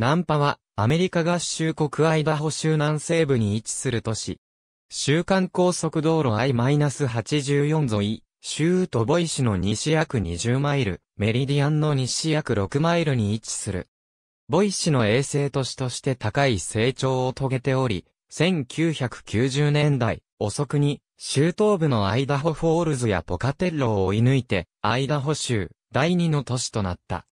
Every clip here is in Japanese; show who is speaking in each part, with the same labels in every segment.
Speaker 1: ナンパは、アメリカ合衆国アイダホ州南西部に位置する都市。週間高速道路 I-84 沿い、州とボイ市の西約20マイル、メリディアンの西約6マイルに位置する。ボイ市の衛星都市として高い成長を遂げており、1990年代遅くに、州東部のアイダホフォールズやポカテッロを追い抜いて、アイダホ州第2の都市となった。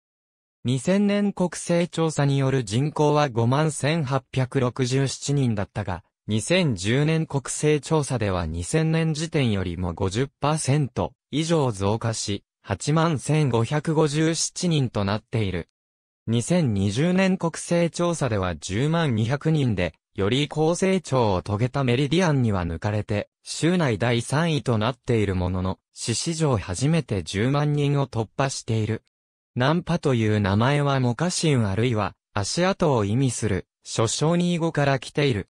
Speaker 1: 2000年国勢調査による人口は51,867人だったが、2010年国勢調査では2000年時点よりも50%以上増加し、81,557人となっている。2020年国勢調査では10万200人で、より高成長を遂げたメリディアンには抜かれて、州内第3位となっているものの、市史上初めて10万人を突破している。ナンパという名前はモカシンあるいは足跡を意味する、諸小に語から来ている。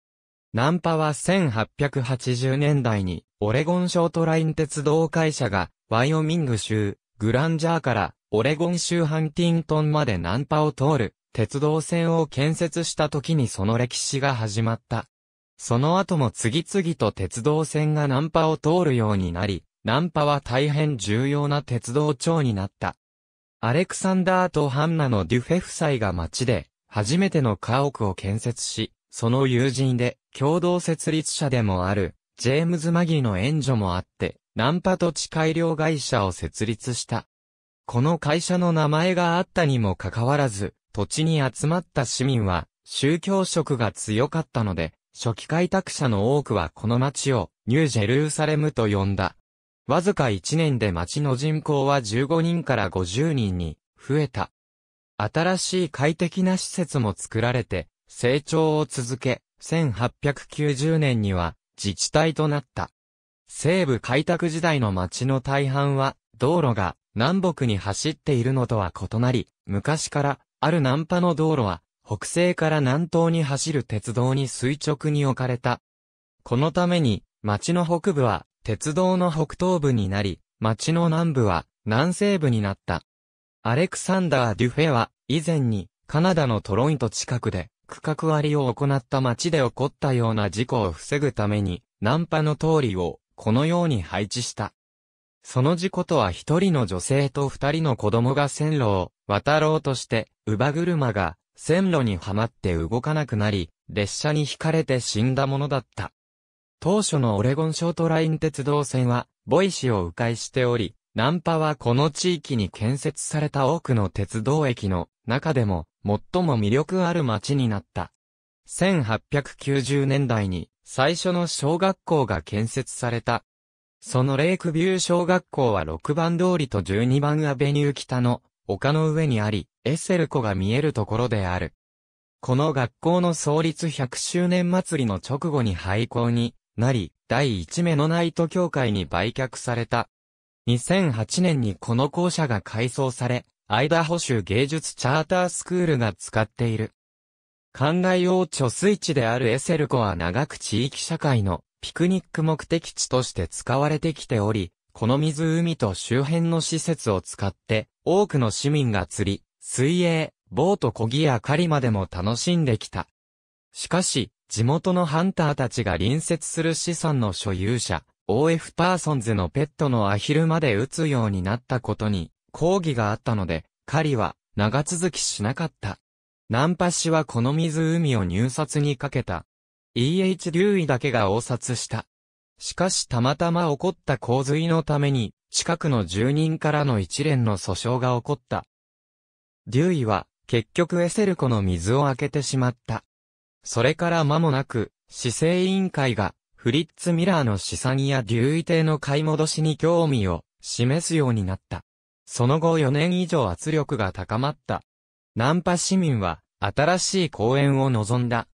Speaker 1: ナンパは1880年代に、オレゴンショートライン鉄道会社が、ワイオミング州、グランジャーから、オレゴン州ハンティントンまでナンパを通る、鉄道線を建設した時にその歴史が始まった。その後も次々と鉄道線がナンパを通るようになり、ナンパは大変重要な鉄道庁になった。アレクサンダーとハンナのデュフェ夫妻が町で、初めての家屋を建設し、その友人で、共同設立者でもある、ジェームズ・マギーの援助もあって、ナンパ土地改良会社を設立した。この会社の名前があったにもかかわらず、土地に集まった市民は、宗教色が強かったので、初期開拓者の多くはこの町を、ニュージェルーサレムと呼んだ。わずか1年で町の人口は15人から50人に増えた。新しい快適な施設も作られて、成長を続け、1890年には自治体となった。西部開拓時代の町の大半は、道路が南北に走っているのとは異なり、昔からある南波の道路は、北西から南東に走る鉄道に垂直に置かれた。このために、町の北部は鉄道の北東部になり、町の南部は南西部になった。アレクサンダー・デュフェは、以前に、カナダのトロイント近くで、区画割りを行った町で起こったような事故を防ぐために、ナンパの通りを、このように配置した。その事故とは一人の女性と二人の子供が線路を渡ろうとして、乳母車が線路にはまって動かなくなり、列車に引かれて死んだものだった。当初のオレゴンショートライン鉄道線は、ボイシを迂回しており、ナンパはこの地域に建設された多くの鉄道駅の中でも最も魅力ある街になった。1890年代に最初の小学校が建設された。そのレイクビュー小学校は6番通りと12番アベニュー北の丘の上にあり、エッセル湖が見えるところである。この学校の創立100周年祭りの直後に廃校になり、第一目のナイト協会に売却された。2008年にこの校舎が改装され、アイダホ州芸術チャータースクールが使っている。灌漑用貯水池であるエセル湖は長く地域社会のピクニック目的地として使われてきており、この湖と周辺の施設を使って多くの市民が釣り、水泳、ボート漕ぎや狩りまでも楽しんできた。しかし、地元のハンターたちが隣接する資産の所有者、OF パーソンズのペットのアヒルまで撃つようになったことに抗議があったので、狩りは長続きしなかった。ナンパ氏はこの湖を入札にかけた。E.H. デューイだけが応札した。しかしたまたま起こった洪水のために、近くの住人からの一連の訴訟が起こった。デューイは、結局エセル湖の水を開けてしまった。それから間もなく、市政委員会が、フリッツ・ミラーの資産や留意艇の買い戻しに興味を示すようになった。その後4年以上圧力が高まった。ナンパ市民は、新しい公演を望んだ。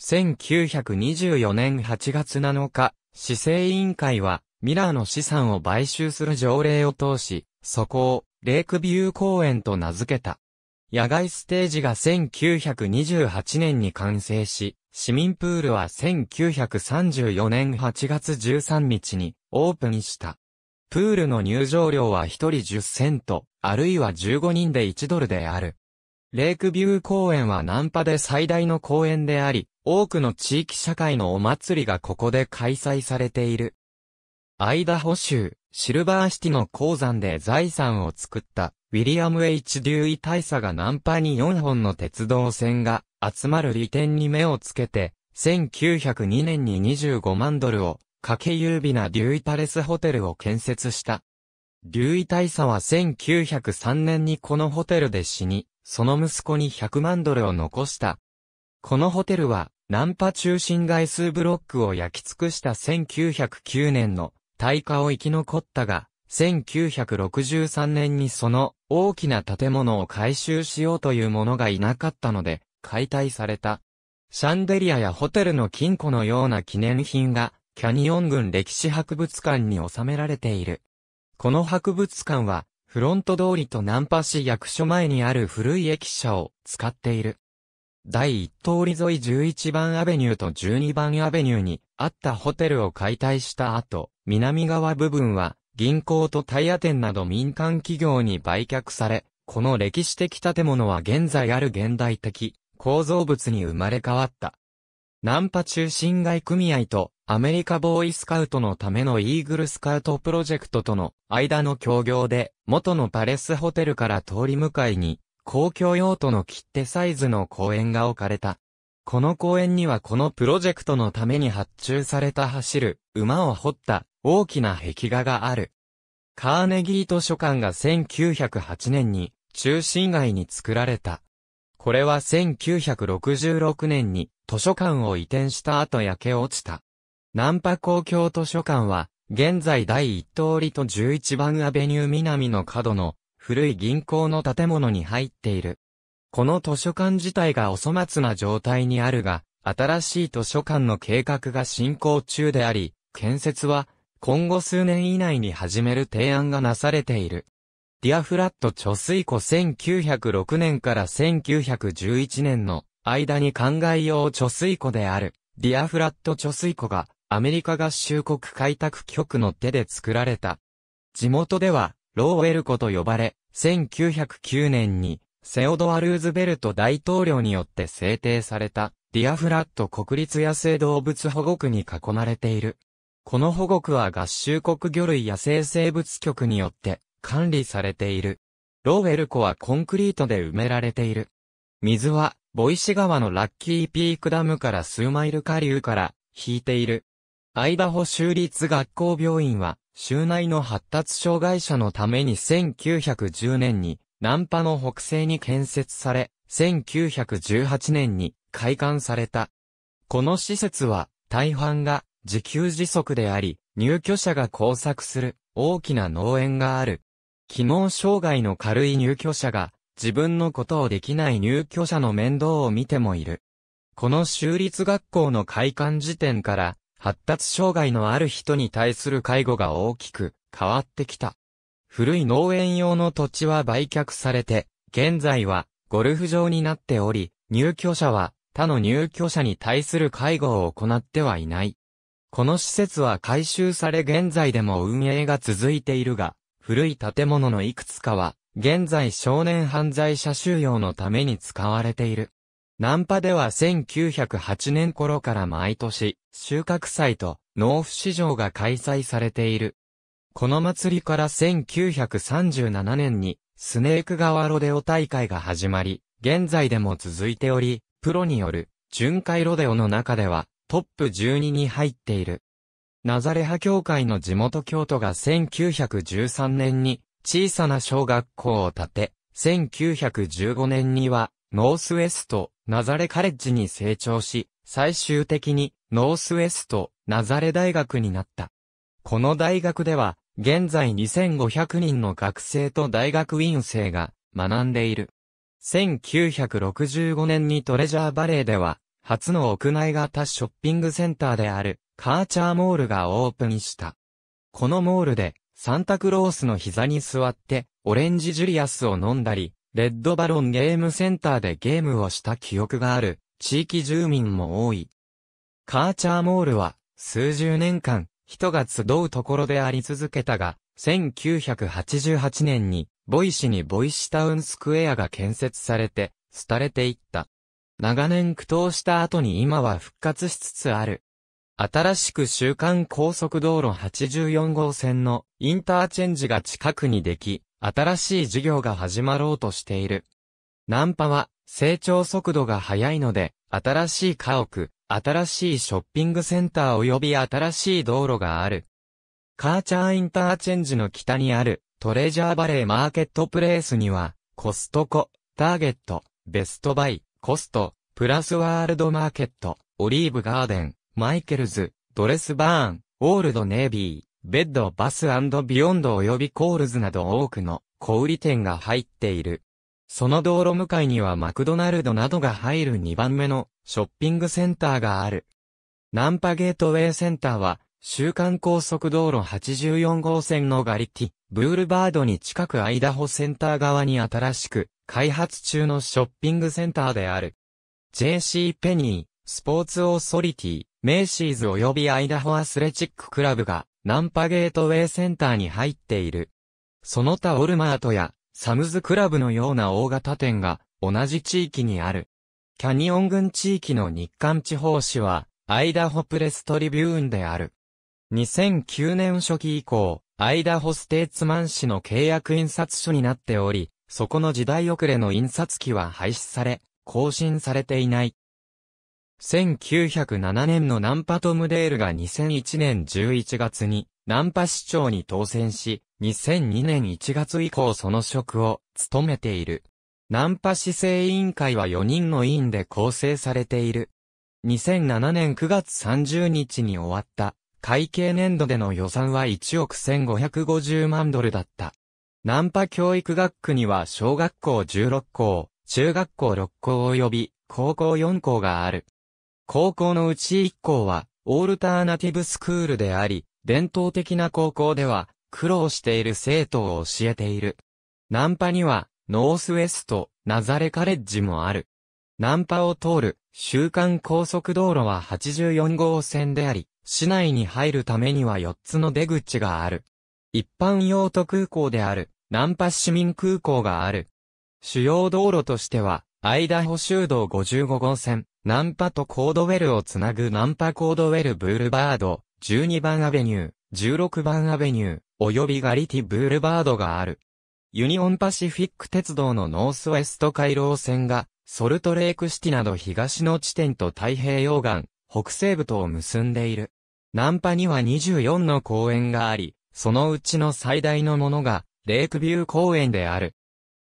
Speaker 1: 1924年8月7日、市政委員会は、ミラーの資産を買収する条例を通し、そこを、レイクビュー公園と名付けた。野外ステージが1928年に完成し、市民プールは1934年8月13日にオープンした。プールの入場料は1人10セント、あるいは15人で1ドルである。レイクビュー公園はナンパで最大の公園であり、多くの地域社会のお祭りがここで開催されている。アイダホ州、シルバーシティの鉱山で財産を作ったウィリアム・ H・ デューイ大佐がナンパに4本の鉄道線が集まる利点に目をつけて、1902年に25万ドルをかけ優美なデューイパレスホテルを建設した。デューイ大佐は1903年にこのホテルで死に、その息子に100万ドルを残した。このホテルは、ナンパ中心外数ブロックを焼き尽くした1909年の大火を生き残ったが、1963年にその大きな建物を改修しようという者がいなかったので、解体された。シャンデリアやホテルの金庫のような記念品が、キャニオン群歴史博物館に収められている。この博物館は、フロント通りとナンパ市役所前にある古い駅舎を使っている。第1通り沿い11番アベニューと12番アベニューにあったホテルを解体した後、南側部分は銀行とタイヤ店など民間企業に売却され、この歴史的建物は現在ある現代的構造物に生まれ変わった。ナンパ中心街組合とアメリカボーイスカウトのためのイーグルスカウトプロジェクトとの間の協業で元のパレスホテルから通り向かいに公共用途の切手サイズの公園が置かれた。この公園にはこのプロジェクトのために発注された走る、馬を掘った大きな壁画がある。カーネギー図書館が1908年に中心街に作られた。これは1966年に図書館を移転した後焼け落ちた。ナンパ公共図書館は現在第一通りと11番アベニュー南の角の古い銀行の建物に入っている。この図書館自体がお粗末な状態にあるが、新しい図書館の計画が進行中であり、建設は今後数年以内に始める提案がなされている。ディアフラット貯水湖1906年から1911年の間にえよ用貯水湖であるディアフラット貯水湖がアメリカ合衆国開拓局の手で作られた。地元ではローウェル湖と呼ばれ、1909年にセオドア・ルーズベルト大統領によって制定された、ディアフラット国立野生動物保護区に囲まれている。この保護区は合衆国魚類野生生物局によって管理されている。ローウェル湖はコンクリートで埋められている。水は、ボイシ川のラッキーピークダムから数マイル下流から引いている。アイダホ州立学校病院は、州内の発達障害者のために1910年に南波の北西に建設され、1918年に開館された。この施設は大半が自給自足であり、入居者が工作する大きな農園がある。機能障害の軽い入居者が自分のことをできない入居者の面倒を見てもいる。この州立学校の開館時点から発達障害のある人に対する介護が大きく変わってきた。古い農園用の土地は売却されて、現在はゴルフ場になっており、入居者は他の入居者に対する介護を行ってはいない。この施設は改修され現在でも運営が続いているが、古い建物のいくつかは、現在少年犯罪者収容のために使われている。ナンパでは1908年頃から毎年、収穫祭と農夫市場が開催されている。この祭りから1937年に、スネーク川ロデオ大会が始まり、現在でも続いており、プロによる、巡回ロデオの中では、トップ12に入っている。ナザレ派教会の地元京都が1913年に小さな小学校を建て、1915年にはノースウェストナザレカレッジに成長し、最終的にノースウェストナザレ大学になった。この大学では現在2500人の学生と大学院生が学んでいる。1965年にトレジャーバレーでは、初の屋内型ショッピングセンターであるカーチャーモールがオープンした。このモールでサンタクロースの膝に座ってオレンジジュリアスを飲んだり、レッドバロンゲームセンターでゲームをした記憶がある地域住民も多い。カーチャーモールは数十年間人が集うところであり続けたが、1988年に、ボイシにボイシタウンスクエアが建設されて、廃れていった。長年苦闘した後に今は復活しつつある。新しく週間高速道路84号線のインターチェンジが近くにでき、新しい事業が始まろうとしている。ナンパは成長速度が速いので、新しい家屋、新しいショッピングセンター及び新しい道路がある。カーチャーインターチェンジの北にあるトレジャーバレーマーケットプレイスには、コストコ、ターゲット、ベストバイ、コスト、プラスワールドマーケット、オリーブガーデン、マイケルズ、ドレスバーン、オールドネイビー、ベッドバスビヨンド及びコールズなど多くの小売店が入っている。その道路向かいにはマクドナルドなどが入る2番目のショッピングセンターがある。ナンパゲートウェイセンターは、週刊高速道路84号線のガリティ、ブールバードに近くアイダホセンター側に新しく開発中のショッピングセンターである。JC ペニー、スポーツオーソリティ、メイシーズ及びアイダホアスレチッククラブがナンパゲートウェイセンターに入っている。その他オルマートやサムズクラブのような大型店が同じ地域にある。キャニオン郡地域の日韓地方紙は、アイダホプレストリビューンである。2009年初期以降、アイダホステーツマン市の契約印刷所になっており、そこの時代遅れの印刷機は廃止され、更新されていない。1907年のナンパトムデールが2001年11月にナンパ市長に当選し、2002年1月以降その職を務めている。ナンパ市政委員会は4人の委員で構成されている。2007年9月30日に終わった会計年度での予算は1億1550万ドルだった。ナンパ教育学区には小学校16校、中学校6校及び高校4校がある。高校のうち1校はオールターナティブスクールであり、伝統的な高校では、苦労している生徒を教えている。ナンパには、ノースウェスト、ナザレカレッジもある。ナンパを通る、週間高速道路は84号線であり、市内に入るためには4つの出口がある。一般用途空港である、ナンパ市民空港がある。主要道路としては、アイダホ州道55号線、ナンパとコードウェルをつなぐナンパコードウェルブールバード、12番アベニュー、16番アベニュー、及びガリティブールバードがある。ユニオンパシフィック鉄道のノースウェスト回廊線が、ソルトレークシティなど東の地点と太平洋岸、北西部とを結んでいる。ナンパには24の公園があり、そのうちの最大のものが、レイクビュー公園である。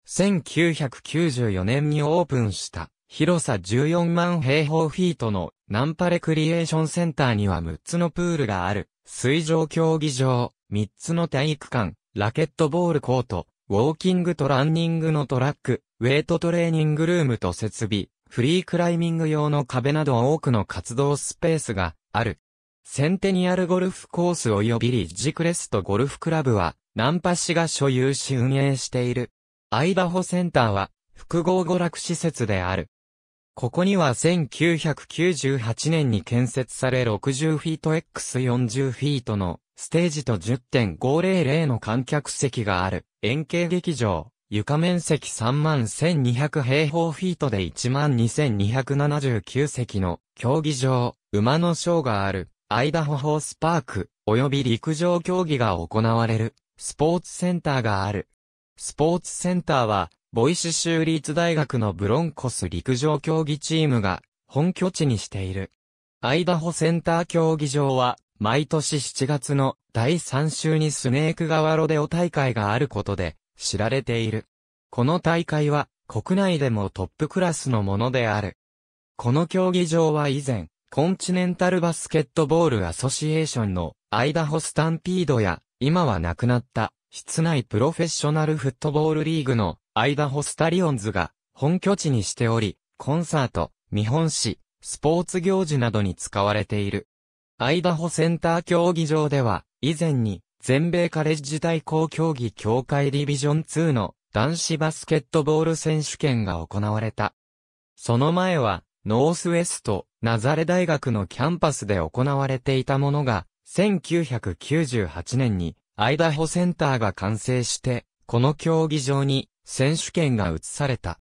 Speaker 1: 1994年にオープンした。広さ14万平方フィートのナンパレクリエーションセンターには6つのプールがある、水上競技場、3つの体育館、ラケットボールコート、ウォーキングとランニングのトラック、ウェイトトレーニングルームと設備、フリークライミング用の壁など多くの活動スペースがある。センテニアルゴルフコース及びリッジクレストゴルフクラブは、ナンパ市が所有し運営している。アイダホセンターは、複合娯楽施設である。ここには1998年に建設され60フィート X40 フィートのステージと10.500の観客席がある円形劇場、床面積31,200平方フィートで12,279席の競技場、馬のショーがあるアイダホホースパーク、及び陸上競技が行われるスポーツセンターがある。スポーツセンターはボイス州立大学のブロンコス陸上競技チームが本拠地にしている。アイダホセンター競技場は毎年7月の第3週にスネーク川ロデオ大会があることで知られている。この大会は国内でもトップクラスのものである。この競技場は以前、コンチネンタルバスケットボールアソシエーションのアイダホスタンピードや、今は亡くなった室内プロフェッショナルフットボールリーグのアイダホスタリオンズが本拠地にしており、コンサート、見本市、スポーツ行事などに使われている。アイダホセンター競技場では、以前に全米カレッジ対抗競技協会ディビジョン2の男子バスケットボール選手権が行われた。その前は、ノースウェスト、ナザレ大学のキャンパスで行われていたものが、1998年にアイダホセンターが完成して、この競技場に選手権が移された。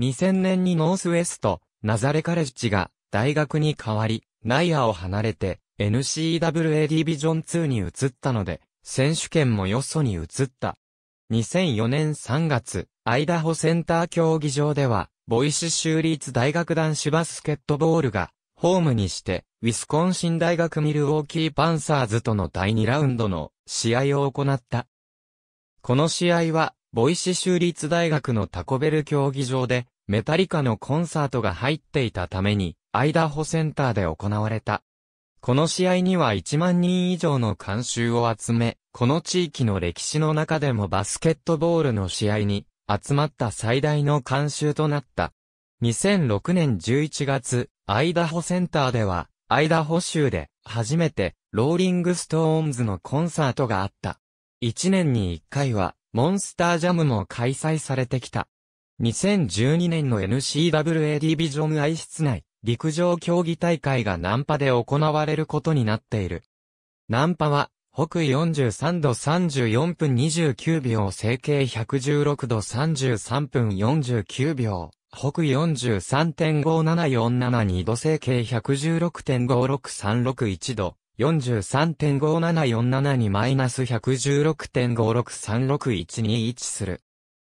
Speaker 1: 2000年にノースウェスト、ナザレカレッジが大学に変わり、ナイアを離れて NCAA ディビジョン2に移ったので、選手権もよそに移った。2004年3月、アイダホセンター競技場では、ボイシ州立大学男子バスケットボールが、ホームにして、ウィスコンシン大学ミルウォーキーパンサーズとの第2ラウンドの試合を行った。この試合は、ボイシ州立大学のタコベル競技場で、メタリカのコンサートが入っていたために、アイダホセンターで行われた。この試合には1万人以上の観衆を集め、この地域の歴史の中でもバスケットボールの試合に集まった最大の観衆となった。2006年11月、アイダホセンターでは、アイダホ州で初めてローリングストーンズのコンサートがあった。1年に1回はモンスタージャムも開催されてきた。2012年の n c w a ディビジョン愛室内、陸上競技大会がナンパで行われることになっている。ナンパは、北緯43度34分29秒、整形116度33分49秒、北緯43.57472度成形116.56361度、43.5747にマイナス116.563612に位置する。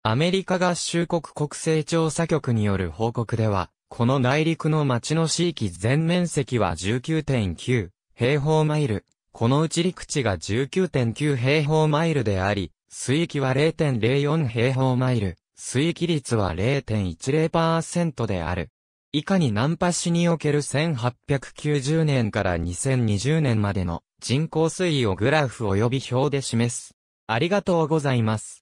Speaker 1: アメリカ合衆国国勢調査局による報告では、この内陸の町の地域全面積は19.9平方マイル。このうち陸地が19.9平方マイルであり、水域は0.04平方マイル、水域率は0.10%である。以下にナンパ市における1890年から2020年までの人口推移をグラフ及び表で示す。ありがとうございます。